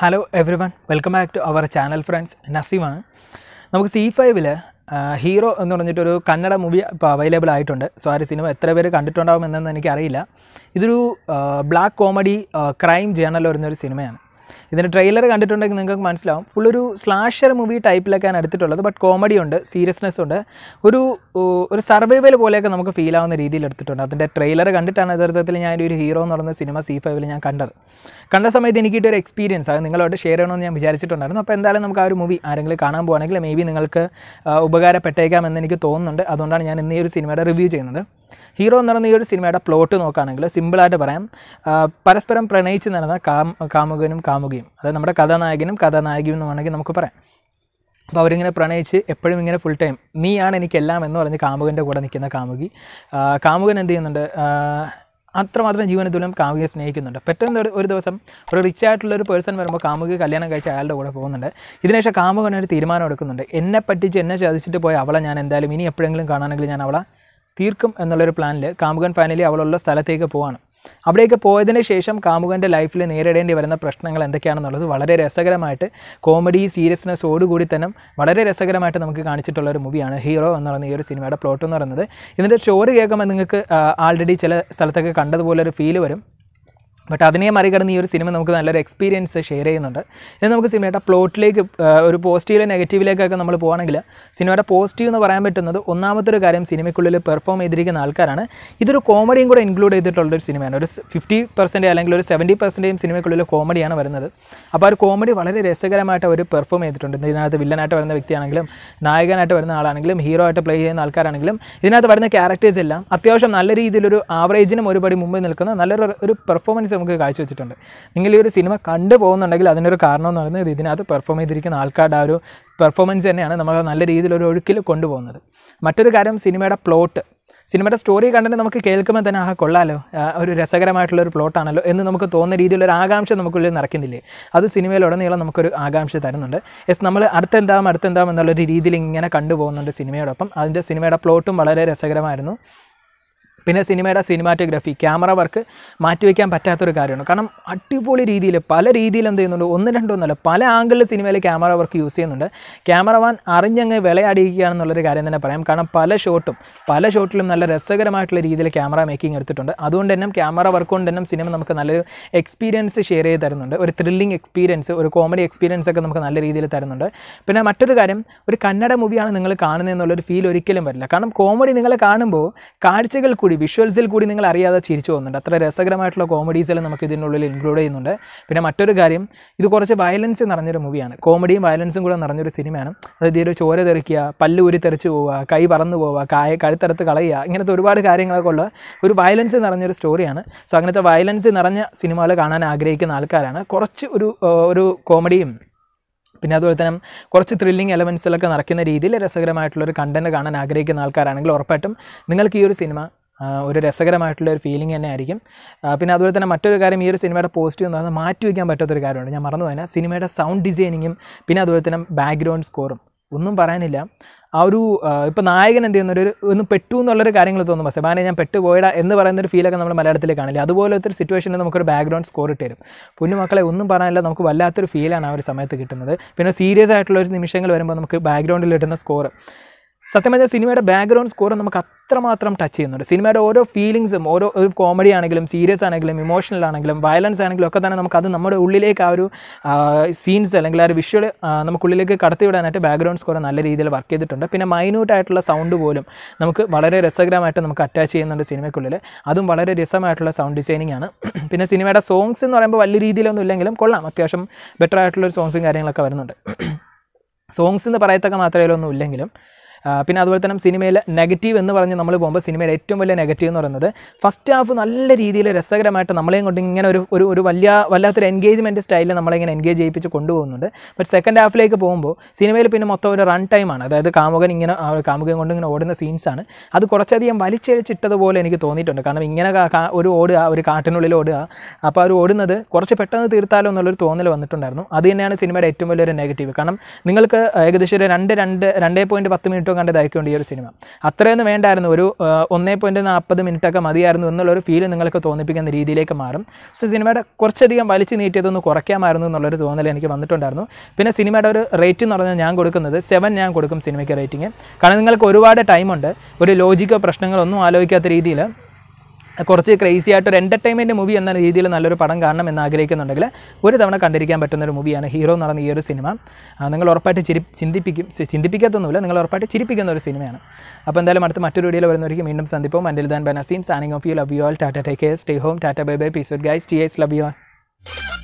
hello every welcome back to our channel friends നസീമാണ് നമുക്ക് സി ഫൈവില് ഹീറോ എന്ന് പറഞ്ഞിട്ടൊരു കന്നഡ മൂവി ഇപ്പോൾ അവൈലബിൾ ആയിട്ടുണ്ട് സോ ആ സിനിമ എത്ര പേര് കണ്ടിട്ടുണ്ടാകും എന്നൊന്നും എനിക്കറിയില്ല ഇതൊരു ബ്ലാക്ക് കോമഡി ക്രൈം ജേണൽ വരുന്നൊരു സിനിമയാണ് ഇതിൻ്റെ ട്രെയിലർ കണ്ടിട്ടുണ്ടെങ്കിൽ നിങ്ങൾക്ക് മനസ്സിലാവും ഫുള്ളൊരു സ്ലാഷർ മൂവി ടൈപ്പിലൊക്കെയാണ് എടുത്തിട്ടുള്ളത് ബട്ട് കോമഡി ഉണ്ട് സീരിയസ്നെസ് ഉണ്ട് ഒരു ഒരു സർവൈവൽ പോലെയൊക്കെ നമുക്ക് ഫീൽ ആവുന്ന രീതിയിൽ എടുത്തിട്ടുണ്ട് അതിൻ്റെ ട്രെയിലർ കണ്ടിട്ടാണ് യഥാർത്ഥത്തിൽ ഞാൻ ഒരു ഹീറോ എന്ന് പറയുന്ന സിനിമ സി ഫൈവിൽ ഞാൻ കണ്ടത് കണ്ട സമയത്ത് എനിക്ക് ഒരു എക്സ്പീരിയൻസ് അത് നിങ്ങളോട് ഷെയർ ചെയ്യണമെന്ന് ഞാൻ വിചാരിച്ചിട്ടുണ്ടായിരുന്നു അപ്പോൾ എന്തായാലും നമുക്ക് ആ ഒരു മൂവി ആരെങ്കിലും കാണാൻ പോകുകയാണെങ്കിൽ മേ ബി നിങ്ങൾക്ക് ഉപകാരപ്പെട്ടേക്കാം എന്ന് എനിക്ക് തോന്നുന്നുണ്ട് അതുകൊണ്ടാണ് ഞാൻ ഇന്ന് ഈ ഒരു സിനിമയുടെ റിവ്യൂ ചെയ്യുന്നത് ഹീറോ എന്ന് പറയുന്ന ഈ ഒരു സിനിമയുടെ പ്ലോട്ട് നോക്കുകയാണെങ്കിൽ സിമ്പിളായിട്ട് പറയാം പരസ്പരം പ്രണയിച്ച് നടന്ന കാം കാമുകനും കാമുകയും അതായത് നമ്മുടെ കഥാനായകനും കഥാനായികയും എന്ന് വേണമെങ്കിൽ നമുക്ക് പറയാം അപ്പോൾ അവരിങ്ങനെ പ്രണയിച്ച് എപ്പോഴും ഇങ്ങനെ ഫുൾ ടൈം നീയാണ് എനിക്കെല്ലാം എന്ന് പറഞ്ഞ് കാമുകൻ്റെ കൂടെ നിൽക്കുന്ന കാമുകി കാമുകൻ എന്ത് ചെയ്യുന്നുണ്ട് അത്രമാത്രം ജീവനത്തിലും കാമുകിയെ സ്നേഹിക്കുന്നുണ്ട് പെട്ടെന്ന് ഒരു ദിവസം ഒരു റിച്ച് ആയിട്ടുള്ള ഒരു പേഴ്സൺ വരുമ്പോൾ കാമുകി കല്യാണം കഴിച്ച് അയാളുടെ കൂടെ പോകുന്നുണ്ട് ഇതിനുശേഷം കാമുകൻ ഒരു തീരുമാനം എടുക്കുന്നുണ്ട് എന്നെ പറ്റിച്ച് എന്നെ ചതിച്ചിട്ട് പോയ അവളെ ഞാൻ എന്തായാലും ഇനി എപ്പോഴെങ്കിലും കാണാനെങ്കിൽ ഞാൻ അവളെ തീർക്കും എന്നുള്ളൊരു പ്ലാനിൽ കാമുകൻ ഫാനലി അവളുള്ള സ്ഥലത്തേക്ക് പോവാണ് അവിടേക്ക് പോയതിന് ശേഷം കാമുകൻ്റെ ലൈഫിൽ നേരിടേണ്ടി വരുന്ന പ്രശ്നങ്ങൾ എന്തൊക്കെയാണെന്നുള്ളത് വളരെ രസകരമായിട്ട് കോമഡി സീരിയസ്നെസ് ഓടുകൂടി തന്നെ വളരെ രസകരമായിട്ട് നമുക്ക് കാണിച്ചിട്ടുള്ള ഒരു മൂവിയാണ് ഹീറോ എന്ന് പറയുന്ന ഈ ഒരു സിനിമയുടെ പ്ലോട്ട് എന്ന് പറയുന്നത് ഇതിൻ്റെ സ്റ്റോറി കേൾക്കുമ്പോൾ നിങ്ങൾക്ക് ആൾറെഡി ചില സ്ഥലത്തൊക്കെ കണ്ടതുപോലെ ഒരു ഫീല് വരും ബട്ട് അതിനെ മറികടന്ന് ഈ ഒരു സിനിമ നമുക്ക് നല്ലൊരു എക്സ്പീരിയൻസ് ഷെയർ ചെയ്യുന്നുണ്ട് ഇത് നമുക്ക് സിനിമയുടെ പ്ലോട്ടിലേക്ക് ഒരു പോസിറ്റീവിലെ നെഗറ്റീവിലേക്കൊക്കെ നമ്മൾ പോകുകയാണെങ്കിൽ സിനിമയുടെ പോസിറ്റീവ് എന്ന് പറയാൻ പറ്റുന്നത് ഒന്നാമത്തെ ഒരു കാര്യം സിനിമയ്ക്കുള്ളിൽ പെർഫോം ചെയ്തിരിക്കുന്ന ആൾക്കാരാണ് ഇതൊരു കോമഡിയും കൂടെ ഇൻക്ലൂഡ് ചെയ്തിട്ടുള്ളൊരു സിനിമയാണ് ഒരു ഫിഫ്റ്റി പെർസെൻറ്റ് അല്ലെങ്കിൽ ഒരു സെവൻറ്റി പെർസെൻറ്റേയും സിനിമയ്ക്കുള്ളിൽ കോമഡിയാണ് വരുന്നത് അപ്പോൾ ആ ഒരു കോമഡി വളരെ രസകരമായിട്ട് അവർ പെർഫോം ചെയ്തിട്ടുണ്ട് ഇതിനകത്ത് വില്ലനായിട്ട് വരുന്ന വ്യക്തിയാണെങ്കിലും നായകനായിട്ട് വരുന്ന ആളാണെങ്കിലും ഹീറോ ആയിട്ട് പ്ലേ ചെയ്യുന്ന ആൾക്കാരാണെങ്കിലും ഇതിനകത്ത് വരുന്ന ക്യാരക്ടേഴ്സ് എല്ലാം അത്യാവശ്യം നല്ല രീതിയിലൊരു ആവറേജിനും ഒരുപടി മുമ്പിൽ നിൽക്കുന്ന നല്ലൊരു ഒരു പെർഫോമൻസ് നമുക്ക് കാഴ്ചവെച്ചിട്ടുണ്ട് നിങ്ങൾ ഈ ഒരു സിനിമ കണ്ടു പോകുന്നുണ്ടെങ്കിൽ അതിനൊരു കാരണം എന്ന് പറയുന്നത് ഇതിനകത്ത് പെർഫോം ചെയ്തിരിക്കുന്ന ആൾക്കാരുടെ ആ ഒരു പെർഫോമൻസ് തന്നെയാണ് നമ്മൾ നല്ല രീതിയിൽ ഒരു ഒഴുക്കിൽ കൊണ്ടുപോകുന്നത് മറ്റൊരു കാര്യം സിനിമയുടെ പ്ലോട്ട് സിനിമയുടെ സ്റ്റോറി കണ്ടിട്ട് നമുക്ക് കേൾക്കുമ്പോൾ തന്നെ ആ കൊള്ളാലോ ഒരു രസകരമായിട്ടുള്ള ഒരു പ്ലോട്ടാണല്ലോ എന്ന് നമുക്ക് തോന്നുന്ന രീതിയിലൊരു ഒരു ആകാംക്ഷ നമുക്കുള്ളിൽ നിറയ്ക്കുന്നില്ലേ അത് സിനിമയിലുടനീളം നമുക്കൊരു ആകാംക്ഷ തരുന്നുണ്ട് യെസ് നമ്മൾ അടുത്തെന്താകും അടുത്തെന്താകും എന്നുള്ളൊരു രീതിയിൽ ഇങ്ങനെ കണ്ടുപോകുന്നുണ്ട് സിനിമയോടൊപ്പം അതിൻ്റെ സിനിമയുടെ പ്ലോട്ടും വളരെ രസകരമായിരുന്നു പിന്നെ സിനിമയുടെ സിനിമാറ്റോഗ്രാഫി ക്യാമറ വർക്ക് മാറ്റിവെക്കാൻ പറ്റാത്തൊരു കാര്യമാണ് കാരണം അടിപൊളി രീതിയിൽ പല രീതിയിൽ എന്ത് ചെയ്യുന്നുണ്ട് ഒന്ന് രണ്ടോ രണ്ടൊന്നല്ല പല ആംഗിളിൽ സിനിമയിൽ ക്യാമറ വർക്ക് യൂസ് ചെയ്യുന്നുണ്ട് ക്യാമറമാൻ അറിഞ്ഞങ്ങ് വിളയാടിയിരിക്കുകയാണെന്നുള്ളൊരു കാര്യം തന്നെ പറയാം കാരണം പല ഷോട്ടും പല ഷോട്ടിലും നല്ല രസകരമായിട്ടുള്ള രീതിയിൽ ക്യാമറ മേക്കിംഗ് എടുത്തിട്ടുണ്ട് അതുകൊണ്ട് തന്നെ ക്യാമറ വർക്ക് കൊണ്ട് തന്നെ സിനിമ നമുക്ക് നല്ലൊരു എക്സ്പീരിയൻസ് ഷെയർ ചെയ്ത് തരുന്നുണ്ട് ഒരു ത്രില്ലിംഗ് എക്സ്പീരിയൻസ് ഒരു കോമഡി എക്സ്പീരിയൻസ് ഒക്കെ നമുക്ക് നല്ല രീതിയിൽ തരുന്നുണ്ട് പിന്നെ മറ്റൊരു കാര്യം ഒരു കന്നഡ മൂവിയാണ് നിങ്ങൾ കാണുന്നത് എന്നുള്ളൊരു ഫീൽ ഒരിക്കലും വരില്ല കാരണം കോമഡി നിങ്ങൾ കാണുമ്പോൾ കാഴ്ചകൾ കൂടി വിഷ്വൽസിൽ കൂടി നിങ്ങൾ അറിയാതെ ചിരിച്ചു പോകുന്നുണ്ട് അത്ര രസകരമായിട്ടുള്ള എല്ലാം നമുക്ക് ഇതിനുള്ളിൽ ഇൻക്ലൂഡ് ചെയ്യുന്നുണ്ട് പിന്നെ മറ്റൊരു കാര്യം ഇത് കുറച്ച് വയലൻസ് നിറഞ്ഞൊരു മൂവിയാണ് കോമഡിയും വയലൻസും കൂടെ നിറഞ്ഞൊരു സിനിമയാണ് അതായത് ഒരു ചോര തെറിക്കുക പല്ല് ഊരി തെറിച്ച് പോവുക കൈ പറന്നു പോവുക കായ കഴുത്തറുത്ത് കളയുക ഇങ്ങനത്തെ ഒരുപാട് കാര്യങ്ങളൊക്കെ ഉള്ള ഒരു വയലൻസ് നിറഞ്ഞൊരു സ്റ്റോറിയാണ് സോ അങ്ങനത്തെ വയലൻസ് നിറഞ്ഞ സിനിമകൾ കാണാൻ ആഗ്രഹിക്കുന്ന ആൾക്കാരാണ് കുറച്ച് ഒരു ഒരു കോമഡിയും പിന്നെ അതുപോലെ തന്നെ കുറച്ച് ത്രില്ലിങ് എലമെൻസിലൊക്കെ നടക്കുന്ന രീതിയിൽ രസകരമായിട്ടുള്ളൊരു കണ്ടൻറ്റ് കാണാൻ ആഗ്രഹിക്കുന്ന ആൾക്കാരാണെങ്കിൽ ഉറപ്പായിട്ടും നിങ്ങൾക്ക് ഈ ഒരു സിനിമ ഒരു രസകരമായിട്ടുള്ള ഒരു ഫീലിംഗ് തന്നെ ആയിരിക്കും പിന്നെ അതുപോലെ തന്നെ മറ്റൊരു കാര്യം ഈ ഒരു സിനിമയുടെ പോസിറ്റീവ് എന്ന് പറഞ്ഞാൽ മാറ്റി വയ്ക്കാൻ പറ്റാത്തൊരു കാര്യമുണ്ട് ഞാൻ മറന്നു പോയാൽ സിനിമയുടെ സൗണ്ട് ഡിസൈനിങ്ങും പിന്നെ അതുപോലെ തന്നെ ബാക്ക്ഗ്രൗണ്ട് സ്കോറും ഒന്നും പറയാനില്ല ആ ഒരു ഇപ്പോൾ നായകൻ എന്ത് ചെയ്യുന്നൊരു ഒരു ഒന്ന് പെട്ടു എന്നുള്ളൊരു കാര്യങ്ങൾ തോന്നും പക്ഷേ ബാനെ ഞാൻ പെട്ടു പോയടാ എന്ന് പറയുന്ന ഒരു ഫീലൊക്കെ നമ്മൾ മലയാളത്തിൽ കാണില്ല അതുപോലത്തെ ഒരു സിറ്റുവേഷനിൽ നമുക്കൊരു ബാക്ക്ഗ്രൗണ്ട് സ്കോർ ഇട്ട് തരും പൊന്നു മക്കളെ ഒന്നും പറയാനില്ല നമുക്ക് വല്ലാത്തൊരു ഫീലാണ് ആ ഒരു സമയത്ത് കിട്ടുന്നത് പിന്നെ സീരിയസ് ആയിട്ടുള്ള ഒരു നിമിഷങ്ങൾ വരുമ്പോൾ നമുക്ക് ബാക്ക്ഗ്രൗണ്ടിൽ കിട്ടുന്ന സ്കോർ സത്യം പറഞ്ഞാൽ സിനിമയുടെ ബാക്ക്ഗ്രൗണ്ട് സ്കോർ നമുക്ക് അത്രമാത്രം ടച്ച് ചെയ്യുന്നുണ്ട് സിനിമയുടെ ഓരോ ഫീലിങ്സും ഓരോ കോമഡി ആണെങ്കിലും സീരിയസ് ആണെങ്കിലും ഇമോഷണൽ ആണെങ്കിലും വയലൻസ് ആണെങ്കിലും ഒക്കെ തന്നെ നമുക്കത് നമ്മുടെ ഉള്ളിലേക്ക് ആ ഒരു സീൻസ് അല്ലെങ്കിൽ ആ ഒരു വിഷ്വൽ നമുക്കുള്ളിലേക്ക് കടത്തിവിടാനായിട്ട് ബാക്ക്ഗ്രൗണ്ട് സ്കോർ നല്ല രീതിയിൽ വർക്ക് ചെയ്തിട്ടുണ്ട് പിന്നെ മൈന്യൂട്ടായിട്ടുള്ള സൗണ്ട് പോലും നമുക്ക് വളരെ രസകരമായിട്ട് നമുക്ക് അറ്റാച്ച് ചെയ്യുന്നുണ്ട് സിനിമയ്ക്കുള്ളിൽ അതും വളരെ രസമായിട്ടുള്ള സൗണ്ട് ഡിസൈനിങ് ആണ് പിന്നെ സിനിമയുടെ സോങ്സ് എന്ന് പറയുമ്പോൾ വലിയ രീതിയിലൊന്നും ഇല്ലെങ്കിലും കൊള്ളാം അത്യാവശ്യം ബെറ്റർ ആയിട്ടുള്ള സോങ്സും കാര്യങ്ങളൊക്കെ വരുന്നുണ്ട് സോങ്സ് എന്ന് പറയത്തക്ക മാത്രമേ ഒന്നും ഇല്ലെങ്കിലും പിന്നെ അതുപോലെ തന്നെ സിനിമയിലെ നെഗറ്റീവ് എന്ന് പറഞ്ഞ് നമ്മൾ പോകുമ്പോൾ സിനിമയിലെ ഏറ്റവും വലിയ നെഗറ്റീവ് എന്ന് പറയുന്നത് ഫസ്റ്റ് ഹാഫ് നല്ല രീതിയിൽ രസകരമായിട്ട് നമ്മളെയും കൊണ്ട് ഇങ്ങനെ ഒരു ഒരു ഒരു വലിയ വല്ലാത്തൊരു എൻഗേജ്മെൻറ്റ് സ്റ്റൈലിൽ നമ്മളിങ്ങനെ എൻഗേജ് ചെയ്യിപ്പിച്ച് കൊണ്ടുപോകുന്നുണ്ട് ബട്ട് സെക്കൻഡ് ഹാഫിലേക്ക് പോകുമ്പോൾ സിനിമയിൽ പിന്നെ മൊത്തം ഒരു റൺ ടൈമാണ് അതായത് കാമുകൻ ഇങ്ങനെ കാമുകൻ കൊണ്ട് ഇങ്ങനെ ഓടുന്ന സീൻസാണ് അത് കുറച്ചധികം വലിച്ചഴിച്ചിട്ടതുപോലെ എനിക്ക് തോന്നിയിട്ടുണ്ട് കാരണം ഇങ്ങനെ ഒരു ഓടുക ഒരു കാട്ടിനുള്ളിൽ ഓടുക അപ്പോൾ അവർ ഓടുന്നത് കുറച്ച് പെട്ടെന്ന് തീർത്താലോ എന്നുള്ളൊരു തോന്നൽ വന്നിട്ടുണ്ടായിരുന്നു അത് തന്നെയാണ് സിനിമയുടെ ഏറ്റവും വലിയൊരു നെഗറ്റീവ് കാരണം നിങ്ങൾക്ക് ഏകദേശം ഒരു രണ്ട് രണ്ട് രണ്ടേ പോയിൻറ്റ് പത്ത് മിനിറ്റ് ഏറ്റവും കണ്ട് ദൈക്കുണ്ട് ഈ ഒരു സിനിമ അത്രയൊന്നും വേണ്ടായിരുന്നു ഒരു ഒന്നേ പോയിൻറ്റ് നാൽപ്പത് മിനിറ്റൊക്കെ മതിയായിരുന്നു എന്നുള്ളൊരു ഫീൽ നിങ്ങൾക്ക് തോന്നിപ്പിക്കുന്ന രീതിയിലേക്ക് മാറും സോ സിനിമയുടെ കുറച്ചധികം വലിച്ചു നീട്ടിയതൊന്ന് കുറയ്ക്കാമായിരുന്നു എന്നുള്ളൊരു തോന്നൽ എനിക്ക് വന്നിട്ടുണ്ടായിരുന്നു പിന്നെ സിനിമയുടെ ഒരു റേറ്റ് എന്ന് പറഞ്ഞാൽ ഞാൻ കൊടുക്കുന്നത് സെവൻ ഞാൻ കൊടുക്കും സിനിമയ്ക്ക് റേറ്റിംഗ് കാരണം നിങ്ങൾക്ക് ഒരുപാട് ടൈമുണ്ട് ഒരു ലോജിക്കോ പ്രശ്നങ്ങളോ ഒന്നും ആലോചിക്കാത്ത രീതിയിൽ കുറച്ച് ക്രേസി ആയിട്ട് ഒരു എൻ്റർടൈൻമെൻറ്റ് മൂവി എന്ന രീതിയിൽ നല്ലൊരു പടം കാണണം എന്ന് ആഗ്രഹിക്കുന്നുണ്ടെങ്കിൽ ഒരു തവണ കണ്ടിരിക്കാൻ പറ്റുന്ന ഒരു മൂവിയാണ് ഹീറോ എന്ന് പറയുന്ന ഈ ഒരു സിനിമ നിങ്ങൾ ഉറപ്പായിട്ട് ചിരി ചിന്തിപ്പിക്കും ചിന്തിപ്പിക്കത്തൊന്നുമില്ല നിങ്ങൾ ഉറപ്പായിട്ട് ചിരിപ്പിക്കുന്ന ഒരു സിനിമയാണ് അപ്പോൾ എന്തായാലും അടുത്ത മറ്റൊരു വീഡിയോയിൽ വരുന്നവർക്ക് വീണ്ടും സന്ദിപ്പം സന്ദിപ്പവും ദാൻ ബനാസീൻ signing off you love you all tata take care stay home tata bye bye peace guys T S love you all